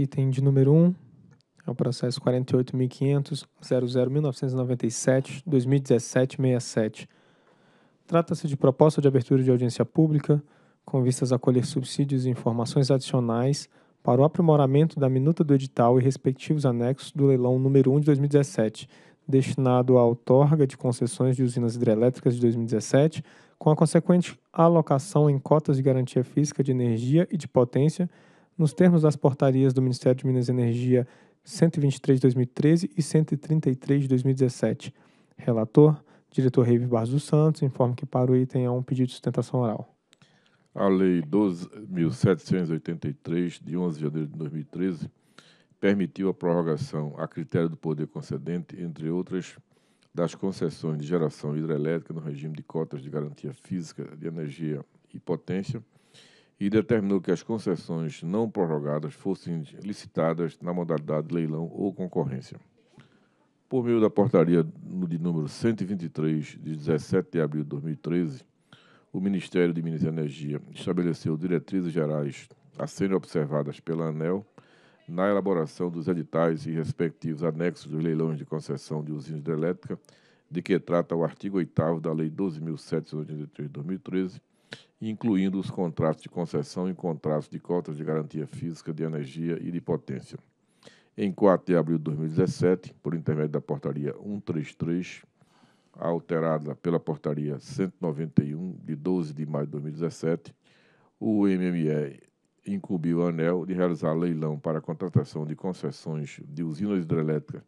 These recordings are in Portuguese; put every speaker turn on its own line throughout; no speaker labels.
Item de número 1 é o processo 48.500.00.1997.2017.67. Trata-se de proposta de abertura de audiência pública com vistas a colher subsídios e informações adicionais para o aprimoramento da minuta do edital e respectivos anexos do leilão número 1 de 2017, destinado à outorga de concessões de usinas hidrelétricas de 2017, com a consequente alocação em cotas de garantia física de energia e de potência nos termos das portarias do Ministério de Minas e Energia 123 de 2013 e 133 de 2017. Relator, diretor Reives Barros dos Santos, informa que para o item há um pedido de sustentação oral.
A Lei 12.783, de 11 de janeiro de 2013, permitiu a prorrogação, a critério do poder concedente, entre outras, das concessões de geração hidrelétrica no regime de cotas de garantia física de energia e potência, e determinou que as concessões não prorrogadas fossem licitadas na modalidade leilão ou concorrência. Por meio da portaria de número 123, de 17 de abril de 2013, o Ministério de Minas e Energia estabeleceu diretrizes gerais a serem observadas pela ANEL na elaboração dos editais e respectivos anexos dos leilões de concessão de usinas hidrelétricas, de que trata o artigo 8 da Lei 12.783 de 2013, incluindo os contratos de concessão e contratos de cotas de garantia física de energia e de potência. Em 4 de abril de 2017, por intermédio da portaria 133, alterada pela portaria 191 de 12 de maio de 2017, o MME incumbiu a ANEL de realizar leilão para a contratação de concessões de usinas hidrelétricas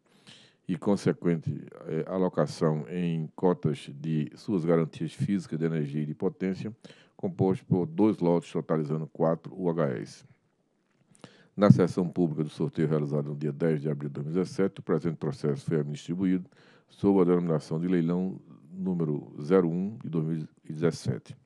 e consequente eh, alocação em cotas de suas garantias físicas de energia e de potência composto por dois lotes totalizando quatro UHS. Na sessão pública do sorteio realizado no dia 10 de abril de 2017, o presente processo foi distribuído sob a denominação de leilão número 01 de 2017.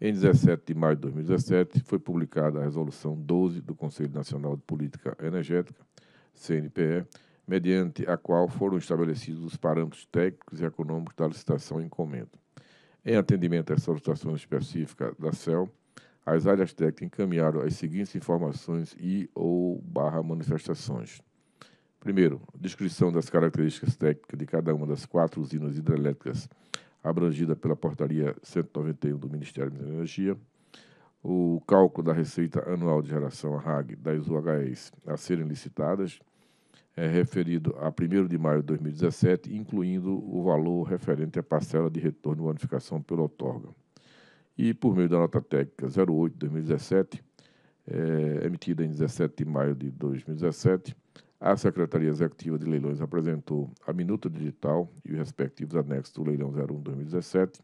Em 17 de maio de 2017, foi publicada a Resolução 12 do Conselho Nacional de Política Energética, CNPE, mediante a qual foram estabelecidos os parâmetros técnicos e econômicos da licitação em comento. Em atendimento essa situação específica da CEL, as áreas técnicas encaminharam as seguintes informações e ou barra manifestações. Primeiro, descrição das características técnicas de cada uma das quatro usinas hidrelétricas abrangida pela Portaria 191 do Ministério da Energia, o cálculo da receita anual de geração a RAG das UHEs a serem licitadas, é, referido a 1 de maio de 2017, incluindo o valor referente à parcela de retorno e bonificação pelo outorga. E por meio da nota técnica 08 2017, é, emitida em 17 de maio de 2017, a Secretaria Executiva de Leilões apresentou a minuta digital e os respectivos anexos do Leilão 01 2017.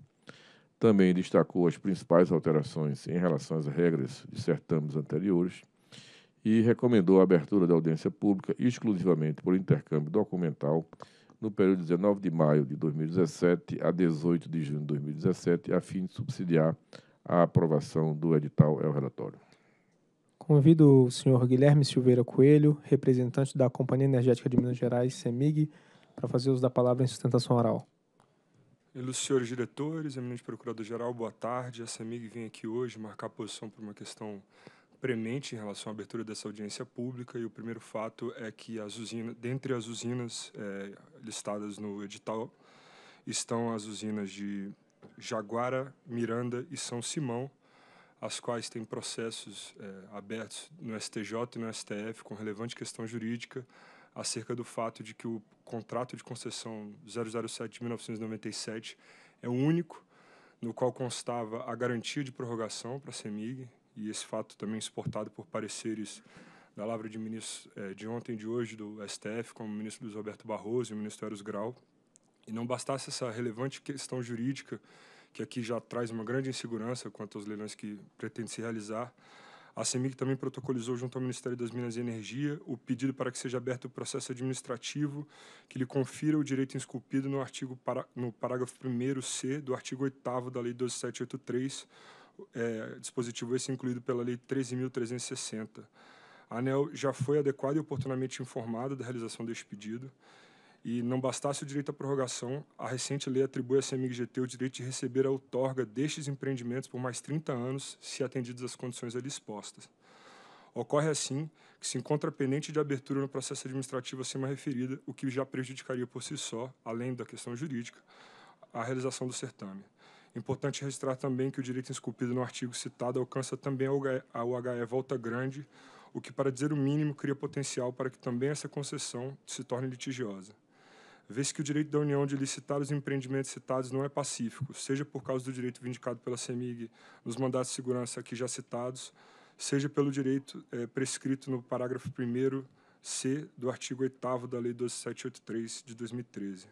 Também destacou as principais alterações em relação às regras de certames anteriores e recomendou a abertura da audiência pública exclusivamente por intercâmbio documental no período 19 de maio de 2017 a 18 de junho de 2017, a fim de subsidiar a aprovação do edital é o relatório.
Convido o senhor Guilherme Silveira Coelho, representante da Companhia Energética de Minas Gerais, CEMIG, para fazer uso da palavra em sustentação
oral. Ilustres senhores diretores, eminente procurador-geral, boa tarde. A CEMIG vem aqui hoje marcar posição por uma questão premente em relação à abertura dessa audiência pública e o primeiro fato é que as usinas, dentre as usinas é, listadas no edital estão as usinas de Jaguara, Miranda e São Simão, as quais têm processos é, abertos no STJ e no STF com relevante questão jurídica acerca do fato de que o contrato de concessão 007 de 1997 é o único no qual constava a garantia de prorrogação para a CEMIG, e esse fato também é suportado por pareceres da lavra de ministros é, de ontem e de hoje do STF, como o ministro Luiz Roberto Barroso e o ministro Eros Grau. E não bastasse essa relevante questão jurídica, que aqui já traz uma grande insegurança quanto aos leilões que pretende se realizar, a CEMIG também protocolizou junto ao Ministério das Minas e Energia o pedido para que seja aberto o processo administrativo que lhe confira o direito esculpido no artigo para, no parágrafo 1º C do artigo 8 da Lei 12783, é, dispositivo esse incluído pela Lei 13.360. A ANEL já foi adequada e oportunamente informada da realização deste pedido, e não bastasse o direito à prorrogação, a recente lei atribui à CMGT o direito de receber a outorga destes empreendimentos por mais 30 anos, se atendidas as condições ali expostas. Ocorre assim que se encontra pendente de abertura no processo administrativo acima referida, o que já prejudicaria por si só, além da questão jurídica, a realização do certame. Importante registrar também que o direito esculpido no artigo citado alcança também a UHE Volta Grande, o que, para dizer o mínimo, cria potencial para que também essa concessão se torne litigiosa. Vê-se que o direito da União de licitar os empreendimentos citados não é pacífico, seja por causa do direito vindicado pela CEMIG nos mandatos de segurança aqui já citados, seja pelo direito é, prescrito no parágrafo 1 C do artigo 8 da Lei 12783 de 2013.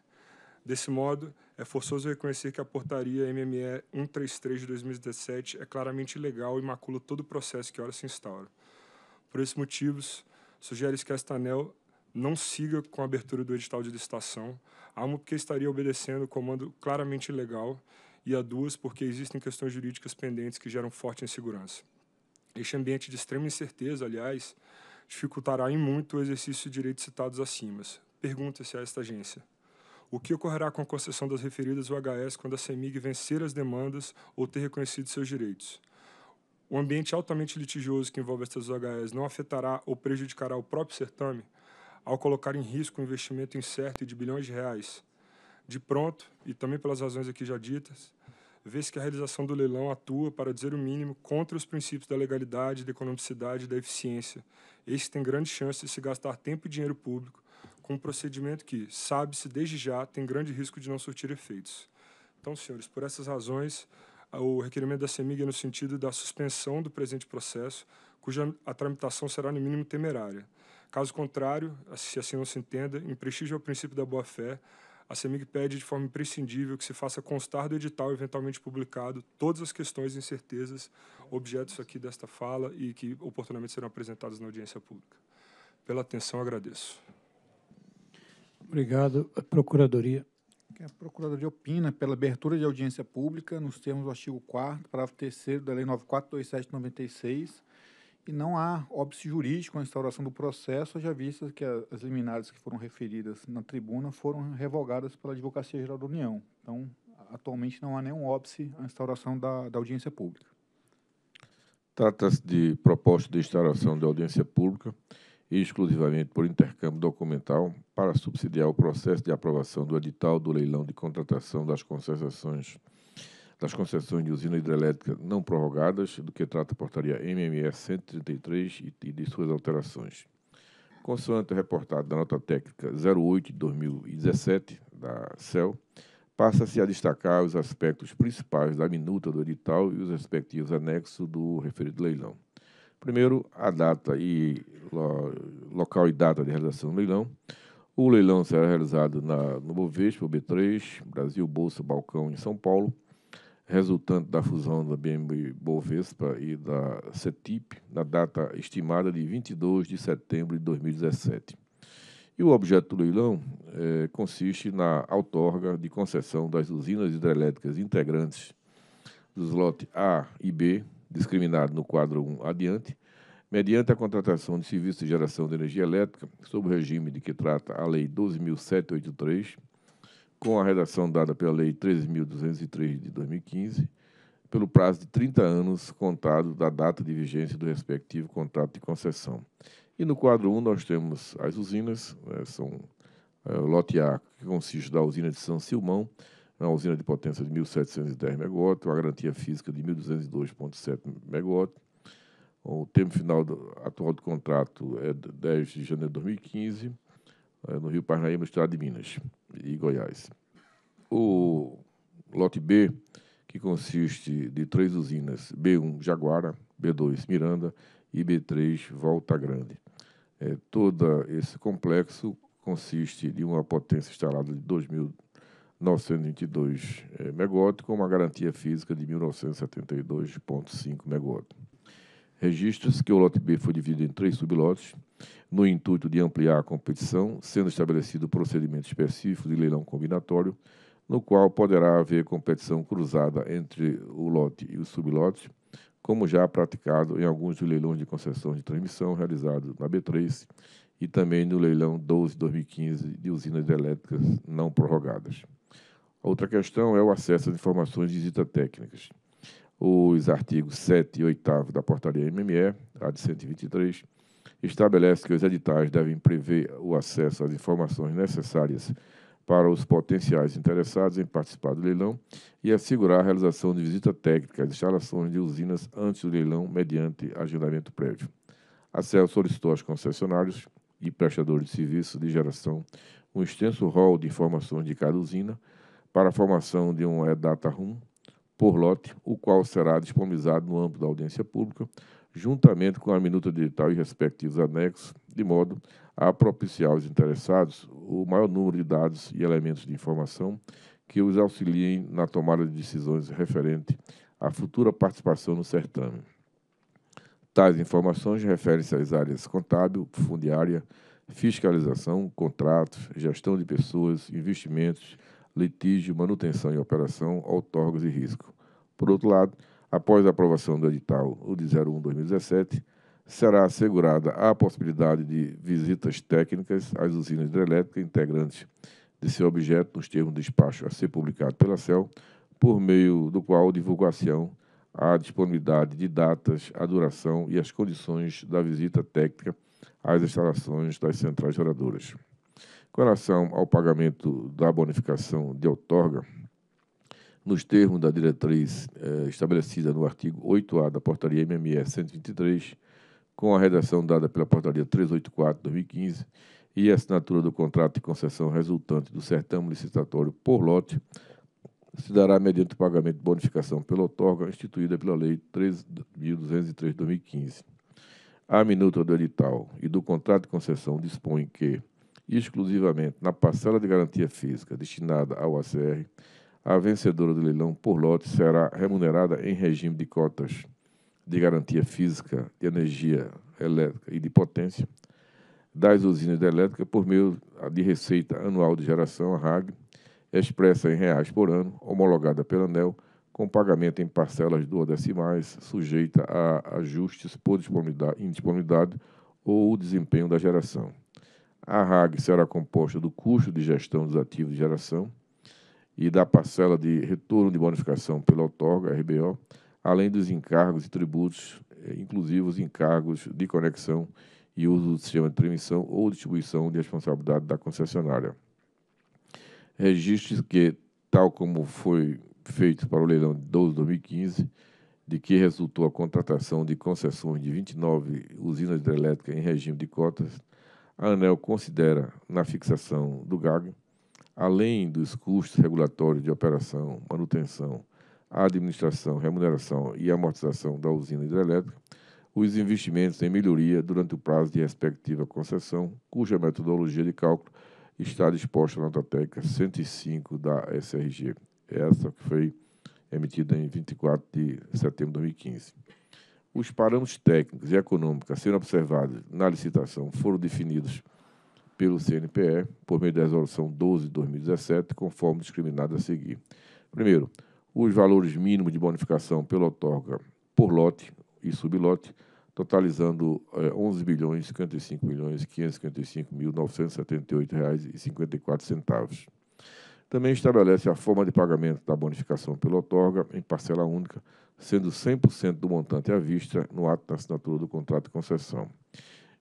Desse modo, é forçoso reconhecer que a portaria MME 133 de 2017 é claramente ilegal e macula todo o processo que ora se instaura. Por esses motivos, sugere-se que esta ANEL não siga com a abertura do edital de licitação, a uma porque estaria obedecendo o comando claramente ilegal e a duas porque existem questões jurídicas pendentes que geram forte insegurança. Este ambiente de extrema incerteza, aliás, dificultará em muito o exercício de direitos citados acima. Pergunta-se a esta agência. O que ocorrerá com a concessão das referidas UHS quando a CEMIG vencer as demandas ou ter reconhecido seus direitos? O ambiente altamente litigioso que envolve estas UHS não afetará ou prejudicará o próprio certame ao colocar em risco um investimento incerto de bilhões de reais? De pronto, e também pelas razões aqui já ditas, vê-se que a realização do leilão atua, para dizer o mínimo, contra os princípios da legalidade, da economicidade e da eficiência. Esse tem grande chance de se gastar tempo e dinheiro público com um procedimento que, sabe-se desde já, tem grande risco de não surtir efeitos. Então, senhores, por essas razões, o requerimento da CEMIG é no sentido da suspensão do presente processo, cuja a tramitação será, no mínimo, temerária. Caso contrário, se assim não se entenda, em prestígio ao princípio da boa-fé, a CEMIG pede de forma imprescindível que se faça constar do edital eventualmente publicado todas as questões e incertezas objetos aqui desta fala e que oportunamente serão apresentadas na audiência pública. Pela atenção, agradeço.
Obrigado. Procuradoria.
A Procuradoria opina pela abertura de audiência pública nos termos do artigo 4 parágrafo 3 da Lei 9.427/96, e não há óbice jurídico à instauração do processo, já vista que as liminares que foram referidas na tribuna foram revogadas pela Advocacia Geral da União. Então, atualmente não há nenhum óbice à instauração da, da audiência pública.
Trata-se de proposta de instauração de audiência pública exclusivamente por intercâmbio documental para subsidiar o processo de aprovação do edital do leilão de contratação das concessões das concessões de usina hidrelétrica não prorrogadas, do que trata a portaria MMS 133 e de suas alterações. Consoante reportado da nota técnica 08 de 2017 da CEL, passa-se a destacar os aspectos principais da minuta do edital e os respectivos anexos do referido leilão. Primeiro, a data e local e data de realização do leilão. O leilão será realizado na, no Bovespa, B3, Brasil, Bolsa, Balcão, em São Paulo, resultante da fusão da BMB Bovespa e da CETIP, na data estimada de 22 de setembro de 2017. E o objeto do leilão é, consiste na outorga de concessão das usinas hidrelétricas integrantes dos lotes A e B discriminado no quadro 1 adiante, mediante a contratação de serviços de geração de energia elétrica, sob o regime de que trata a Lei 12.783, com a redação dada pela Lei 13.203 de 2015, pelo prazo de 30 anos contado da data de vigência do respectivo contrato de concessão. E no quadro 1 nós temos as usinas, né, são é, o lote A, que consiste da usina de São Silmão, uma usina de potência de 1.710 MW, uma garantia física de 1.202,7 MW. O termo final do, atual do contrato é 10 de janeiro de 2015, eh, no Rio Parnaíba, Estado de Minas e Goiás. O lote B, que consiste de três usinas, B1 Jaguara, B2 Miranda e B3 Volta Grande. É, todo esse complexo consiste de uma potência instalada de 2.000 922 eh, MW, com uma garantia física de 1972,5 MW. se que o lote B foi dividido em três sublotes, no intuito de ampliar a competição, sendo estabelecido procedimento específico de leilão combinatório, no qual poderá haver competição cruzada entre o lote e o sublote, como já praticado em alguns dos leilões de concessão de transmissão realizados na B3 e também no leilão 12-2015 de usinas elétricas não prorrogadas. Outra questão é o acesso às informações de visita técnicas. Os artigos 7 e 8 da portaria MME, a de 123, estabelece que os editais devem prever o acesso às informações necessárias para os potenciais interessados em participar do leilão e assegurar a realização de visita técnica às instalações de usinas antes do leilão mediante agendamento prévio. A CEL solicitou aos concessionários e prestadores de serviços de geração um extenso rol de informações de cada usina, para a formação de um data room por lote, o qual será disponibilizado no âmbito da audiência pública, juntamente com a minuta digital e respectivos anexos, de modo a propiciar aos interessados o maior número de dados e elementos de informação que os auxiliem na tomada de decisões referente à futura participação no certame. Tais informações referem-se às áreas contábil, fundiária, fiscalização, contratos, gestão de pessoas, investimentos, litígio, manutenção e operação, outorgas e risco. Por outro lado, após a aprovação do edital o de 01-2017, será assegurada a possibilidade de visitas técnicas às usinas hidrelétricas integrantes de seu objeto nos termos do despacho a ser publicado pela CEL, por meio do qual divulgação a disponibilidade de datas, a duração e as condições da visita técnica às instalações das centrais geradoras com relação ao pagamento da bonificação de outorga, nos termos da diretriz eh, estabelecida no artigo 8A da portaria MME 123, com a redação dada pela portaria 384/2015 e a assinatura do contrato de concessão resultante do certame licitatório por lote, se dará mediante o pagamento de bonificação pela outorga instituída pela Lei 3.203/2015. A minuta do edital e do contrato de concessão dispõe que exclusivamente na parcela de garantia física destinada ao ACR, a vencedora do leilão por lote será remunerada em regime de cotas de garantia física de energia elétrica e de potência das usinas de elétrica por meio de receita anual de geração, a RAG, expressa em reais por ano, homologada pela ANEL, com pagamento em parcelas duodecimais, sujeita a ajustes por indisponibilidade ou desempenho da geração. A RAG será composta do custo de gestão dos ativos de geração e da parcela de retorno de bonificação pela outorga, RBO, além dos encargos e tributos, eh, inclusive os encargos de conexão e uso do sistema de transmissão ou distribuição de responsabilidade da concessionária. Registre que, tal como foi feito para o leilão de 12 de 2015, de que resultou a contratação de concessões de 29 usinas hidrelétricas em regime de cotas, a ANEL considera na fixação do GAG, além dos custos regulatórios de operação, manutenção, administração, remuneração e amortização da usina hidrelétrica, os investimentos em melhoria durante o prazo de respectiva concessão, cuja metodologia de cálculo está disposta na nota técnica 105 da SRG. Essa que foi emitida em 24 de setembro de 2015 os parâmetros técnicos e econômicos a serem observados na licitação foram definidos pelo CNPE por meio da Resolução 12 de 2017, conforme discriminado a seguir. Primeiro, os valores mínimos de bonificação pela otorga por lote e sublote, totalizando R$ eh, 11 bilhões 55 milhões reais e 54 centavos. Também estabelece a forma de pagamento da bonificação pela outorga em parcela única, sendo 100% do montante à vista no ato da assinatura do contrato de concessão.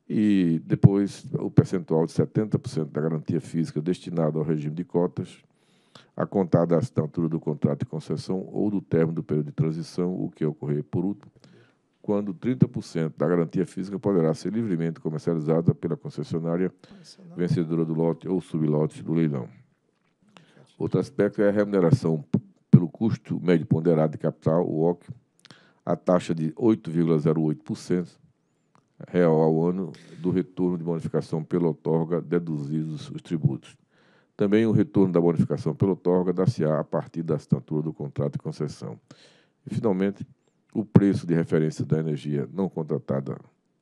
E depois o percentual de 70% da garantia física destinada ao regime de cotas, a contar da assinatura do contrato de concessão ou do termo do período de transição, o que ocorrer por último, quando 30% da garantia física poderá ser livremente comercializada pela concessionária vencedora do lote ou sublote do leilão. Outro aspecto é a remuneração pelo custo médio ponderado de capital, o OC, a taxa de 8,08% real ao ano do retorno de bonificação pela outorga, deduzidos os tributos. Também o retorno da bonificação pela outorga da se a partir da assinatura do contrato de concessão. E, finalmente, o preço de referência da energia não contratada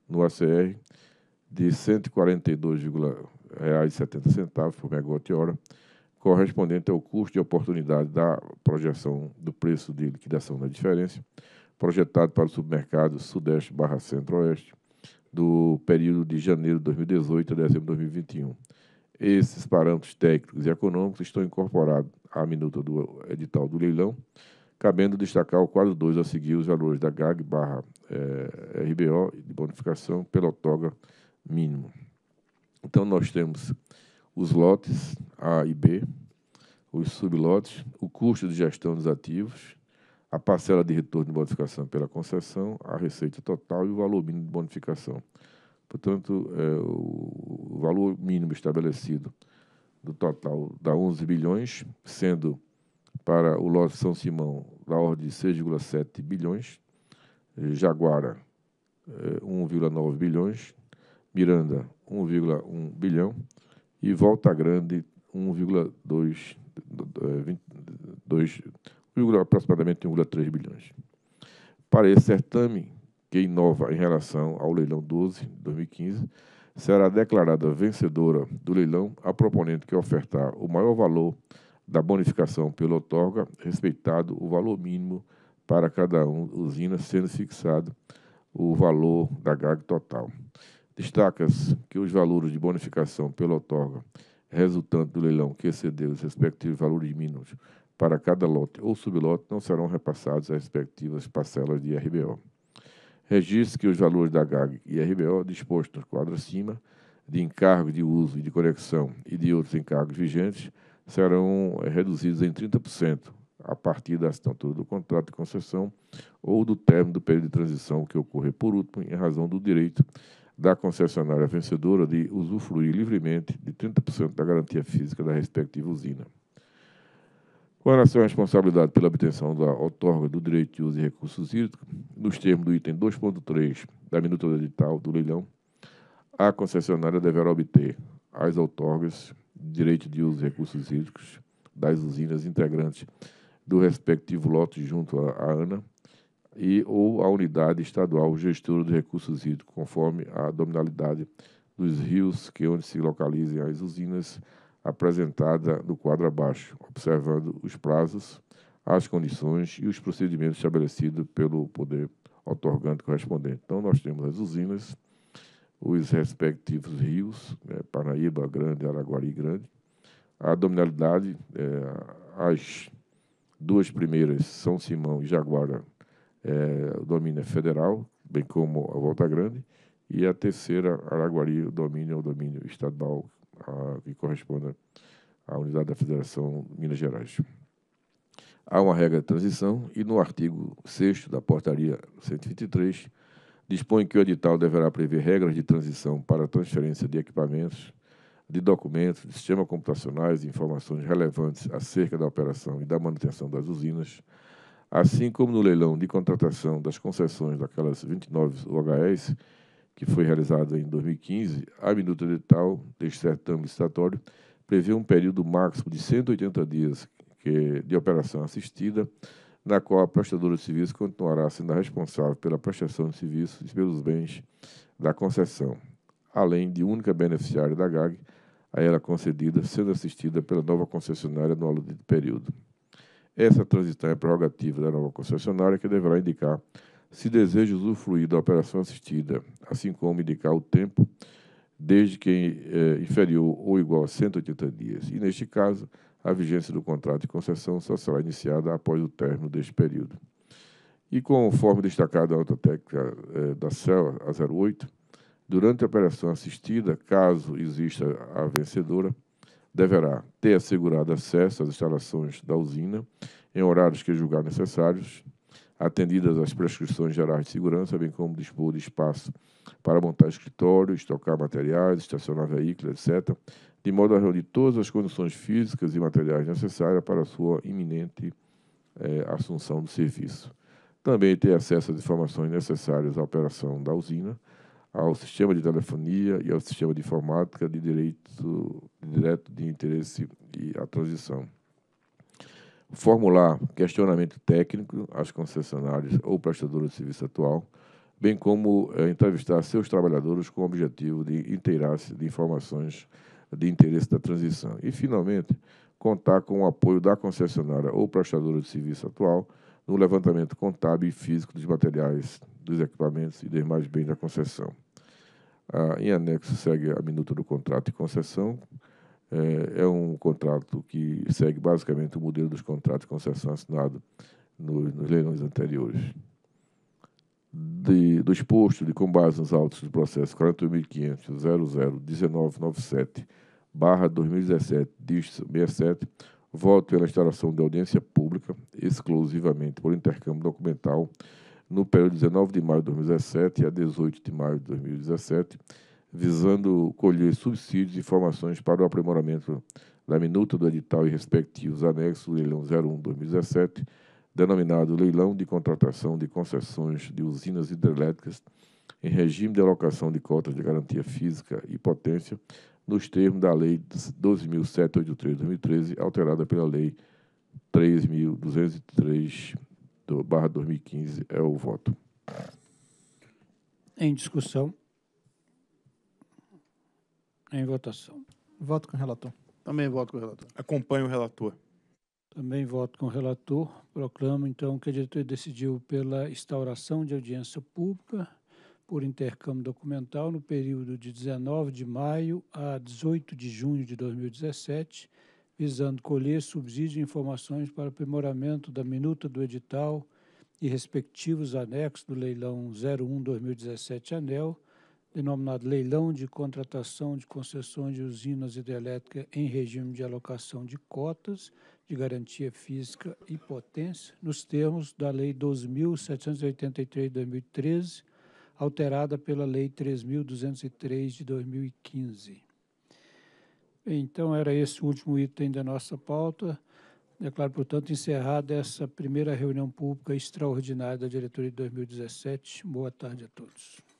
no ACR de R$ 142,70 por megawatt-hora correspondente ao custo de oportunidade da projeção do preço de liquidação da diferença, projetado para o submercado Sudeste barra Centro-Oeste, do período de janeiro de 2018 a dezembro de 2021. Esses parâmetros técnicos e econômicos estão incorporados à minuta do edital do leilão, cabendo destacar o quadro 2 a seguir os valores da GAG barra eh, RBO de bonificação pela toga mínimo. Então, nós temos os lotes A e B, os sublotes, o custo de gestão dos ativos, a parcela de retorno de bonificação pela concessão, a receita total e o valor mínimo de bonificação. Portanto, é, o valor mínimo estabelecido do total dá 11 bilhões, sendo para o lote São Simão da ordem de 6,7 bilhões, Jaguara é, 1,9 bilhões, Miranda 1,1 bilhão, e Volta Grande 1,2 2, é, aproximadamente 1,3 bilhões. Para esse certame, que inova em relação ao leilão 12 de 2015, será declarada vencedora do leilão a proponente que ofertar o maior valor da bonificação pela outorga, respeitado o valor mínimo para cada um usina, sendo fixado o valor da GAG total. Destaca-se que os valores de bonificação pela outorga resultante do leilão que excedeu os respectivos valores mínimos para cada lote ou sublote não serão repassados às respectivas parcelas de RBO. Registre que os valores da GAG e RBO dispostos no quadro acima, de encargo de uso e de conexão e de outros encargos vigentes, serão eh, reduzidos em 30% a partir da assinatura do contrato de concessão ou do término do período de transição que ocorrer por último em razão do direito da concessionária vencedora de usufruir livremente de 30% da garantia física da respectiva usina. Com relação à responsabilidade pela obtenção da outorga do direito de uso de recursos hídricos, nos termos do item 2.3 da minuta edital do leilão, a concessionária deverá obter as outorgas de direito de uso de recursos hídricos das usinas integrantes do respectivo lote junto à ANA, e ou a unidade estadual gestora de recursos hídricos, conforme a dominalidade dos rios que onde se localizem as usinas, apresentada no quadro abaixo, observando os prazos, as condições e os procedimentos estabelecidos pelo poder otorgante correspondente. Então, nós temos as usinas, os respectivos rios, né, Paraíba Grande, Araguari Grande, a dominalidade, é, eh, as duas primeiras, São Simão e Jaguara, é, o domínio é federal, bem como a Volta Grande, e a terceira, Araguari, o domínio é o domínio estadual, a, que corresponde à unidade da Federação Minas Gerais. Há uma regra de transição e no artigo 6 da portaria 123 dispõe que o edital deverá prever regras de transição para transferência de equipamentos, de documentos, de sistemas computacionais e informações relevantes acerca da operação e da manutenção das usinas, assim como no leilão de contratação das concessões daquelas 29 OHS, que foi realizado em 2015, a minuta edital deste certame licitatório prevê um período máximo de 180 dias de operação assistida, na qual a prestadora de serviço continuará sendo responsável pela prestação de serviços e pelos bens da concessão, além de única beneficiária da GAG, a ela concedida, sendo assistida pela nova concessionária no aludido período. Essa transição é prerrogativa da nova concessionária, que deverá indicar se deseja usufruir da operação assistida, assim como indicar o tempo desde que é, inferior ou igual a 180 dias. E, neste caso, a vigência do contrato de concessão só será iniciada após o término deste período. E conforme destacado a nota técnica eh, da CEL a 08, durante a operação assistida, caso exista a vencedora, deverá ter assegurado acesso às instalações da usina em horários que julgar necessários, atendidas às prescrições gerais de segurança, bem como dispor de espaço para montar escritório, estocar materiais, estacionar veículos, etc., de modo a reunir todas as condições físicas e materiais necessárias para a sua iminente eh, assunção do serviço. Também ter acesso às informações necessárias à operação da usina, ao sistema de telefonia e ao sistema de informática de direito direto de interesse e a transição. Formular questionamento técnico às concessionárias ou prestadoras de serviço atual, bem como é, entrevistar seus trabalhadores com o objetivo de inteirar-se de informações de interesse da transição. E, finalmente, contar com o apoio da concessionária ou prestadora de serviço atual no levantamento contábil e físico dos materiais dos equipamentos e demais bens da concessão. Ah, em anexo segue a minuta do contrato de concessão. É, é, um contrato que segue basicamente o modelo dos contratos de concessão assinado nos, nos leilões anteriores. De, do exposto de com base nos autos do processo 41.500.001997 barra 2017, dígito 67, voto pela instalação de audiência pública exclusivamente por intercâmbio documental no período 19 de maio de 2017 a 18 de maio de 2017, visando colher subsídios e informações para o aprimoramento da minuta do edital e respectivos anexos do leilão 01-2017, denominado Leilão de Contratação de Concessões de Usinas Hidrelétricas em Regime de Alocação de Cotas de Garantia Física e Potência, nos termos da Lei 12.783-2013, alterada pela Lei 3.203 do barra 2015 é o voto.
Em discussão. Em votação. Voto com o relator. Também voto com o relator. Acompanho o relator. Também voto com o relator. Proclamo, então, que a diretoria decidiu pela instauração de audiência pública por intercâmbio documental no período de 19 de maio a 18 de junho de 2017 visando colher subsídio e informações para aprimoramento da minuta do edital e respectivos anexos do leilão 01-2017 ANEL, denominado Leilão de Contratação de Concessões de Usinas Hidrelétricas em Regime de Alocação de Cotas de Garantia Física e Potência, nos termos da Lei 12.783 2013, alterada pela Lei 3.203 de 2015. Então, era esse o último item da nossa pauta. Declaro, portanto, encerrada essa primeira reunião pública extraordinária da diretoria de 2017. Boa tarde a todos.